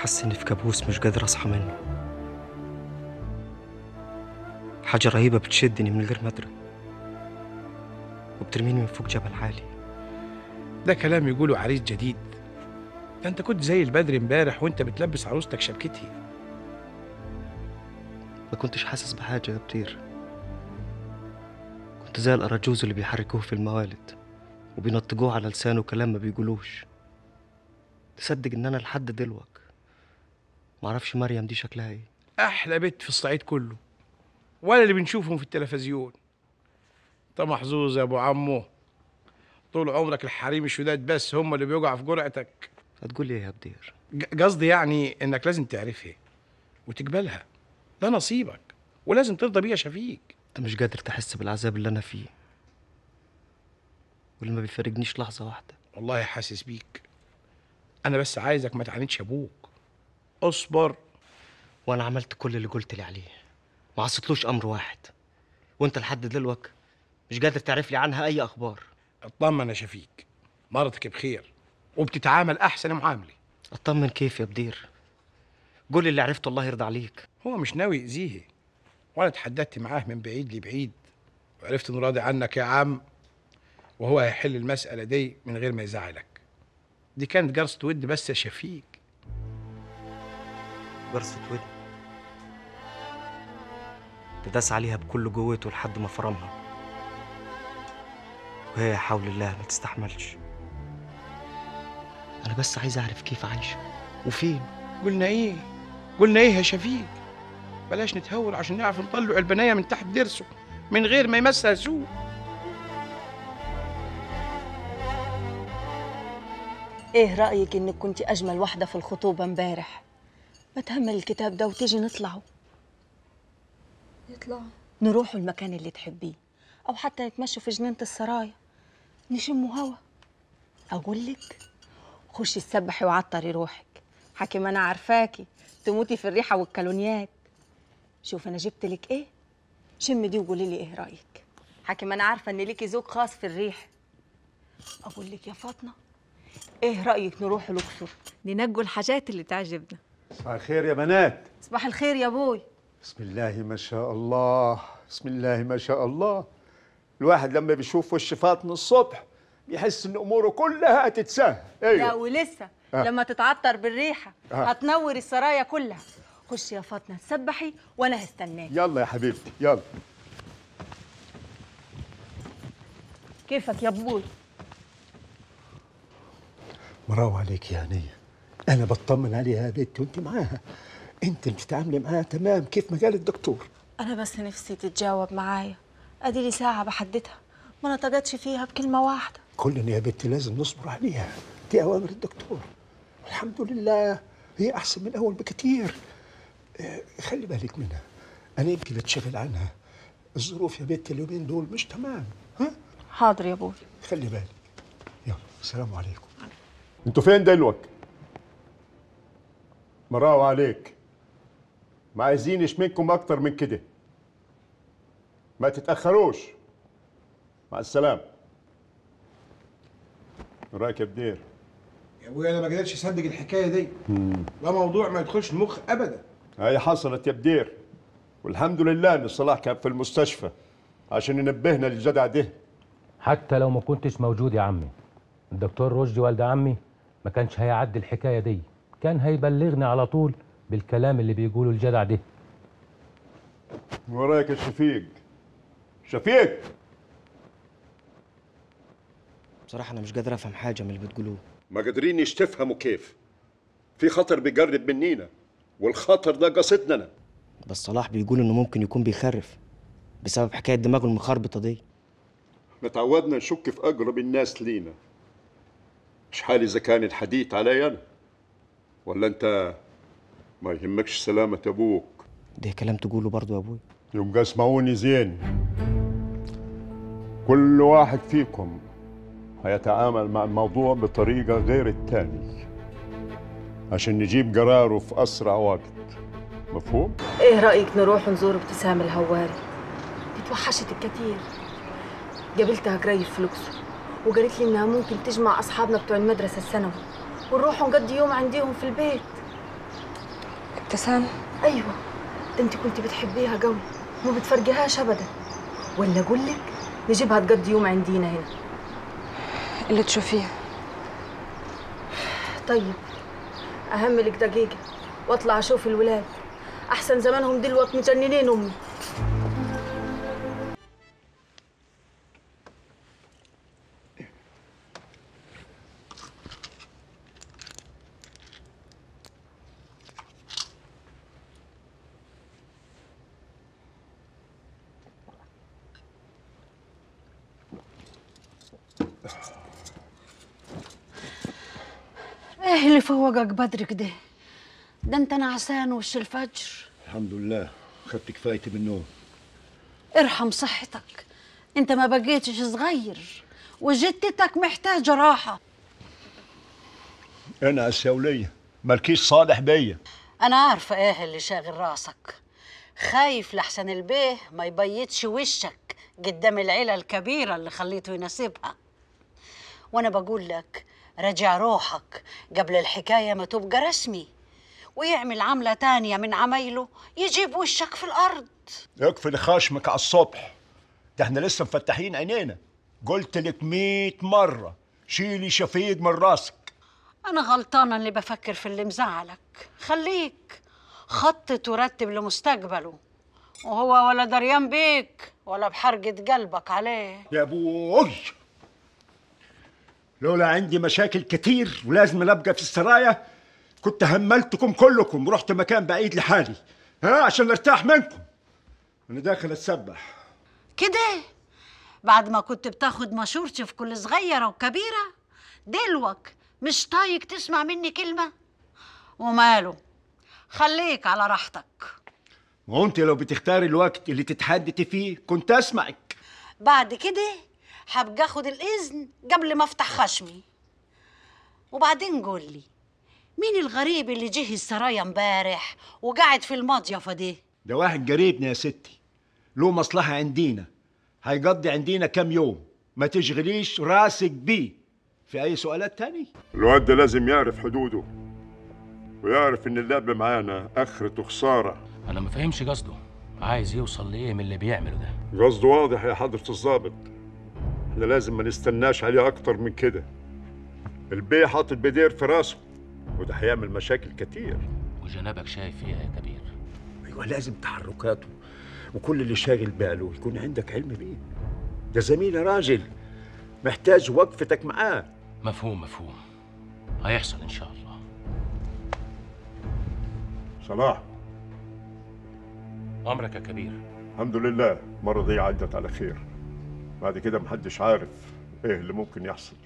حاسس إني في كابوس مش قادر أصحى منه حاجة رهيبة بتشدني من غير ما أدري وبترميني من فوق جبل عالي ده كلام يقوله عريس جديد ده أنت كنت زي البدر امبارح وأنت بتلبس عروستك شبكتي ما كنتش حاسس بحاجة يا بطير كنت زي الأراجوز اللي بيحركوه في الموالد وبينطقوه على لسانه كلام ما بيقولوش تصدق إن أنا لحد دلوقتي معرفش مريم دي شكلها ايه احلى بنت في الصعيد كله ولا اللي بنشوفهم في التلفزيون انت محظوظ يا ابو عمو طول عمرك الحريم الشداد بس هم اللي بيقعوا في جرعتك هتقول لي ايه يا بدير قصدي يعني انك لازم تعرفها وتقبلها ده نصيبك ولازم ترضى بيها يا شفيق انت مش قادر تحس بالعذاب اللي انا فيه واللي ما بيفرجنيش لحظه واحده والله حاسس بيك انا بس عايزك ما تعاندش ابوك اصبر وانا عملت كل اللي قلت لي عليه ما عصيتلوش امر واحد وانت لحد دلوقتي مش قادر تعرف لي عنها اي اخبار اطمن يا شفيق مرتك بخير وبتتعامل احسن معامله اطمن كيف يا بدير قول اللي عرفته الله يرضى عليك هو مش ناوي يأذيه وانا اتحددت معاه من بعيد لبعيد وعرفت انه راضي عنك يا عم وهو هيحل المساله دي من غير ما يزعلك دي كانت جرس ود بس يا شفيق جرسة ودني ده داس عليها بكل جوته لحد ما فرمها وهي حول الله ما تستحملش أنا بس عايز أعرف كيف عايشة وفين قلنا إيه قلنا إيه يا شفيق بلاش نتهور عشان نعرف نطلع البناية من تحت ضرسه من غير ما يمسها سوء ايه رأيك انك كنت اجمل واحدة في الخطوبة امبارح ما تهمل الكتاب ده وتيجي نطلعه نطلع نروحوا المكان اللي تحبيه او حتى نتمشوا في جنينه السرايا نشموا هوا اقول لك خشي تسبحي وعطري روحك حكي ما انا عارفاكي تموتي في الريحه والكالونيات شوف انا جبت لك ايه شم دي وقولي لي ايه رايك حكي ما انا عارفه ان ليكي ذوق خاص في الريح اقول لك يا فاطمه ايه رايك نروح الاقصر ننجوا الحاجات اللي تعجبنا صباح الخير يا بنات صباح الخير يا ابوي بسم الله ما شاء الله بسم الله ما شاء الله الواحد لما بيشوف وش فاطمه الصبح بيحس ان اموره كلها هتتسهل ايوه لا ولسه آه. لما تتعطر بالريحه آه. هتنور السرايا كلها خش يا فاطمه تسبحي وانا هستناك يلا يا حبيبتي يلا كيفك يا ابوي مراو عليك يا هنيه انا بطمن عليها يا بنتي وانت معاها انت بتتعاملي معاها تمام كيف ما قال الدكتور انا بس نفسي تتجاوب معايا ادي لي ساعه بحددها ما نطقتش فيها بكلمه واحده كلنا يا بنتي لازم نصبر عليها دي اوامر الدكتور الحمد لله هي احسن من الاول بكتير آه، خلي بالك منها انا يمكن اتشغل عنها الظروف يا بنتي اليومين دول مش تمام ها حاضر يا ابوي خلي بالك يلا السلام عليكم انتوا فين دلوقتي برافو عليك ما عايزينش منكم اكتر من كده ما تتاخروش مع السلامه رايك يا بدير يا ابويا انا ما قدرتش اصدق الحكايه دي ده موضوع ما يدخلش المخ ابدا هي حصلت يا بدير والحمد لله ان صلاح كان في المستشفى عشان ينبهنا للجدع ده حتى لو ما كنتش موجود يا عمي الدكتور رشدي والد عمي ما كانش هيعدي الحكايه دي كان هيبلغنا على طول بالكلام اللي بيقوله الجدع ده وراك يا شفيق شفيق بصراحة أنا مش قادر أفهم حاجة من اللي بتقولوه ما قادرينش تفهموا كيف في خطر بيقرب منينا والخطر ده قصدنا أنا بس صلاح بيقول إنه ممكن يكون بيخرف بسبب حكاية دماغه المخربطة دي ما تعودنا نشك في أقرب الناس لينا مش حالي إذا كان الحديث علي أنا ولا انت ما يهمكش سلامة ابوك ده كلام تقوله برضه يا ابوي يبقى اسمعوني زين كل واحد فيكم هيتعامل مع الموضوع بطريقة غير التاني عشان نجيب قراره في أسرع وقت مفهوم؟ إيه رأيك نروح نزور ابتسام الهواري؟ اتوحشت الكتير قابلتها قريب في لوكسو وقالت لي إنها ممكن تجمع أصحابنا بتوع المدرسة الثانوي ونروح نقضي يوم عندهم في البيت ابتسام ايوه ده انت كنت بتحبيها قوي ما بتفرجيهاش ابدا ولا اقول لك نجيبها تقضي يوم عندينا هنا اللي تشوفيه طيب اهملك دقيقه واطلع اشوف الولاد احسن زمانهم دلوقتي مجننين امي ايه اللي فوقك بدري كده ده انت نعسان وش الفجر الحمد لله خدت كفايتي من النوم ارحم صحتك انت ما بقيتش صغير وجدتك محتاجه راحه انا اسيوليه مالكيش صالح بيا انا عارفه ايه اللي شاغل راسك خايف لحسن البيه ما يبيتش وشك قدام العيله الكبيره اللي خليته يناسبها وانا بقول لك رجع روحك قبل الحكاية ما تبقى رسمي ويعمل عملة تانية من عمايله يجيب وشك في الأرض يكفي خشمك على الصبح ده احنا لسه مفتحين عينينا قلت لك مية مرة شيلي شفيق من راسك أنا غلطانة اللي بفكر في اللي مزعلك خليك خطط ورتب لمستقبله وهو ولا دريان بيك ولا بحرقة قلبك عليه يا أبوي لولا عندي مشاكل كتير ولازم ابقى في السرايا كنت هملتكم كلكم ورحت مكان بعيد لحالي ها عشان ارتاح منكم انا داخل اتسبح كده بعد ما كنت بتاخد مشورتي في كل صغيره وكبيره دلوك مش طايق تسمع مني كلمه وماله خليك على راحتك وانت لو بتختاري الوقت اللي تتحدثي فيه كنت اسمعك بعد كده هبقى اخد الاذن قبل ما افتح خشمي وبعدين قول لي مين الغريب اللي جه السرايا امبارح وقاعد في المضيفه دي ده واحد قريبنا يا ستي له مصلحه عندينا هيقضي عندينا كام يوم ما تشغليش راسك بيه في اي سؤالات تاني الواد ده لازم يعرف حدوده ويعرف ان اللعب معانا اخرته خساره انا ما فاهمش قصده عايز يوصل لايه من اللي بيعمله ده قصده واضح يا حضره الضابط احنا لازم ما نستناش عليه اكتر من كده البيه حاطط بدير في راسه وده هيعمل مشاكل كتير وجنابك شايف فيها يا كبير ايوه لازم تحركاته وكل اللي شاغل باله يكون عندك علم بيه ده زميلي راجل محتاج وقفتك معاه مفهوم مفهوم هيحصل ان شاء الله صلاح امرك يا كبير الحمد لله مرضي عدت على خير بعد كده محدش عارف ايه اللي ممكن يحصل